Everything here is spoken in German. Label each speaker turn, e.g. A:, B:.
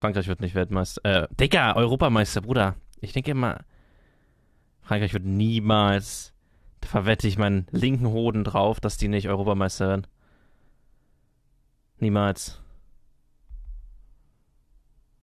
A: Frankreich wird nicht Weltmeister. Äh, Digga, Europameister, Bruder. Ich denke immer, Frankreich wird niemals. Da verwette ich meinen linken Hoden drauf, dass die nicht Europameister werden. Niemals.